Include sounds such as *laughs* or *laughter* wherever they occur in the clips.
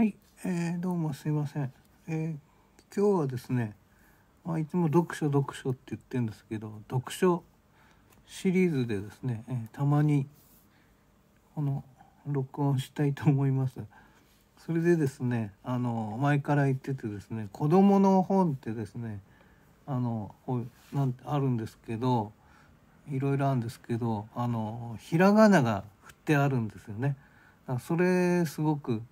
はい、えー、どうもすいません。えー、今日はですね、まあ、いつも読書読書って言ってるんですけど、読書シリーズでですね、えー、たまにこの録音したいと思います。それでですね、あの前から言っててですね、子供の本ってですね、あのこうなんてあるんですけど、いろいろあるんですけど、あのひらがなが振ってあるんですよね。それすごく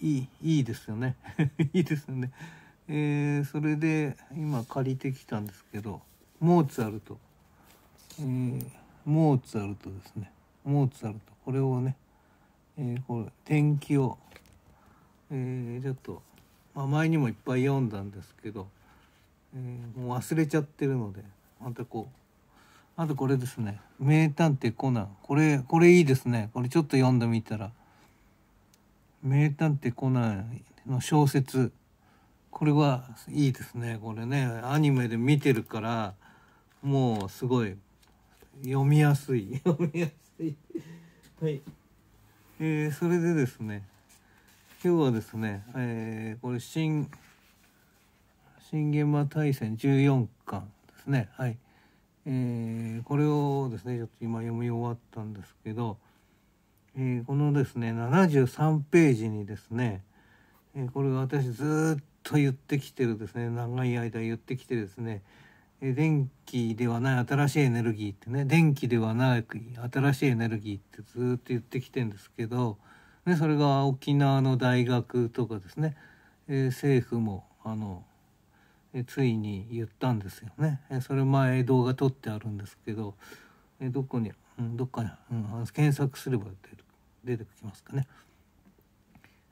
いいいいですよね *laughs* いいですよね、えー、それで今借りてきたんですけどモーツァルト、えー、モーツァルトですねモーツァルトこれをね、えー、これ天気を、えちょっと、まあ、前にもいっぱい読んだんですけど、えもう忘れちゃってるのでまたこうあとこれですね。名探偵コナン。これ、これいいですね。これちょっと読んでみたら、名探偵コナンの小説これはいいですねこれねアニメで見てるからもうすごい読みやすい *laughs* 読みやすいはいえー、それでですね今日はですね、えー、これ新新現場大戦14巻ですねはいえー、これをですねちょっと今読み終わったんですけどえこのですね73ページにですね、えこれが私ずっと言ってきてるですね長い間言ってきてですね、え電気ではない新しいエネルギーってね電気ではない新しいエネルギーってずっと言ってきてるんですけど、ね、それが沖縄の大学とかですね、え政府もあの、えついに言ったんですよね。えそれ前動画撮ってあるんですけど、えどこに、うん、どっかに、うん、検索すれば出る。出てきますかね。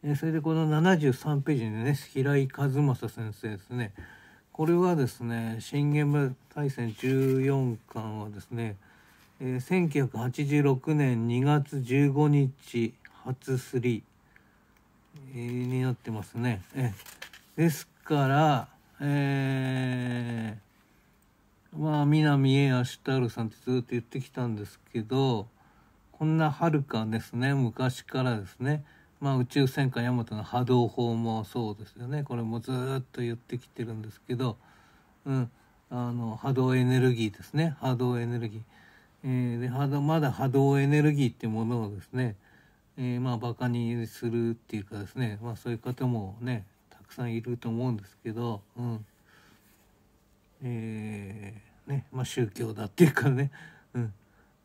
えそれでこの73ページにね平井和正先生ですねこれはですね「新現場大戦14巻」はですね、えー、1986年2月15日初3、りー、になってますね。えですから、えー、まあ南栄足太郎さんってずっと言ってきたんですけどこんなはるかですね昔からですね、まあ、宇宙戦艦ヤマトの波動砲もそうですよねこれもずっと言ってきてるんですけど、うん、あの波動エネルギーですね波動エネルギー。えー、で波動まだ波動エネルギーってものをですね、えー、まあバカにするっていうかですね、まあ、そういう方もねたくさんいると思うんですけど、うんえーねまあ、宗教だっていうかね、うん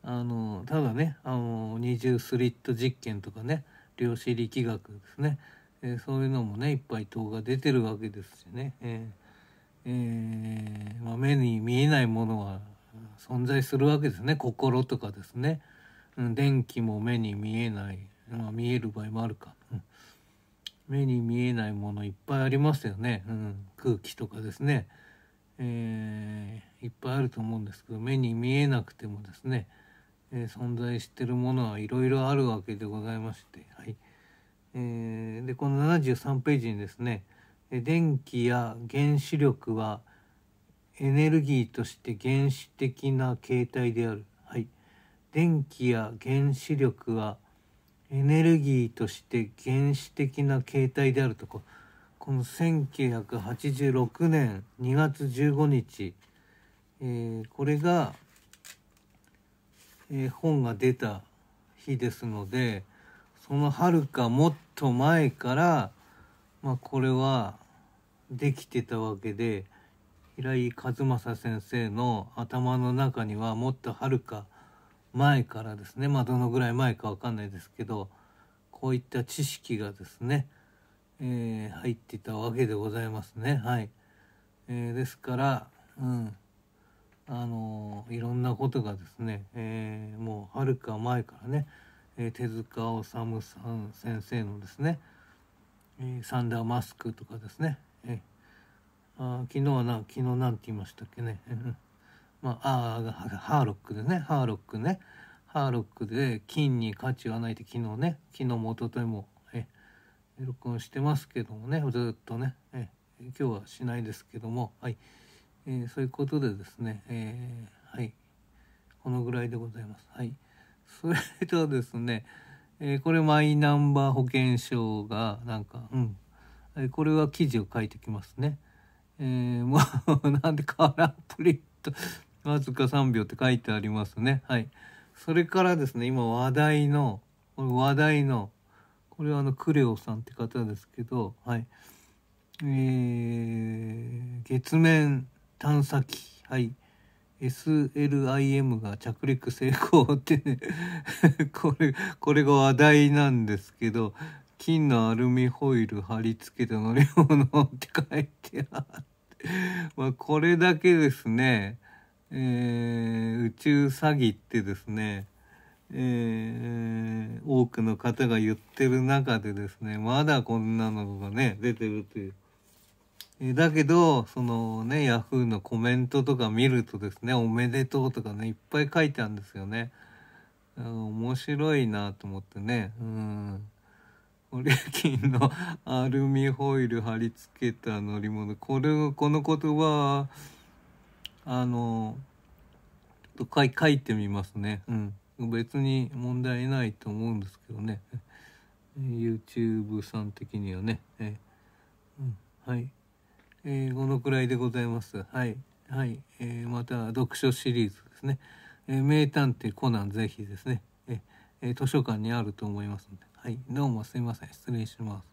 あのただねあの二重スリット実験とかね量子力学ですね、えー、そういうのもねいっぱい動が出てるわけですしね、えーえー、まあ、目に見えないものは存在するわけですね心とかですね、うん、電気も目に見えない、まあ、見える場合もあるか、うん、目に見えないものいっぱいありますよね、うん、空気とかですね、えいっぱいあると思うんですけど目に見えなくてもですねえー、存在してるものはいろいろあるわけでございまして、はいえー、でこの73ページにですね「電気や原子力はエネルギーとして原始的な形態である」はい「電気や原子力はエネルギーとして原始的な形態であると」この1986年2月15日、えー、これが「えー、本が出た日ですのでそのはるかもっと前から、まあ、これはできてたわけで平井和正先生の頭の中にはもっとはるか前からですねまあどのぐらい前かわかんないですけどこういった知識がですね、えー、入ってたわけでございますねはい、えー、ですから、うん、あのいろんなことがですね、えー、もうはるか前からね、えー、手塚治虫さん先生のですね、えー、サンダーマスクとかですね、えー、あ昨日はな昨日なんて言いましたっけね、*laughs* まああハーロックでねハーロックねハーロックで金に価値はないって昨日ね昨日も一昨日もえ録音してますけどもねずっとねえ今日はしないですけどもはい。えー、そういうことでですね、えー、はい、このぐらいでございます。はい。それとですね、えー、これマイナンバー保険証が、なんか、うん、えー、これは記事を書いてきますね。えー、もう *laughs* なんでカラープリントわずか3秒って書いてありますね。はい。それからですね、今話題の、これ話題の、これはあの、クレオさんって方ですけど、はい。えー、月面探査機、はい。SLIM が着陸成功ってね *laughs* これ、これが話題なんですけど、金のアルミホイル貼り付けた乗り物って書いてあってまあこれだけですね、えー、宇宙詐欺ってですね、えー、多くの方が言ってる中でですね、まだこんなのがね、出てるという。だけど、そのね、ヤフーのコメントとか見るとですね、おめでとうとかね、いっぱい書いてあるんですよね。面白いなと思ってね。うん。オリキンのアルミホイル貼り付けた乗り物。これ、この言葉は、あの、と書い書いてみますね。うん。別に問題ないと思うんですけどね。YouTube さん的にはね。えうん、はい。えー、このくらいでございます。はい。はい。えー、また、読書シリーズですね。えー、名探偵コナンぜひですね。えー、図書館にあると思いますので。はい。どうもすいません。失礼します。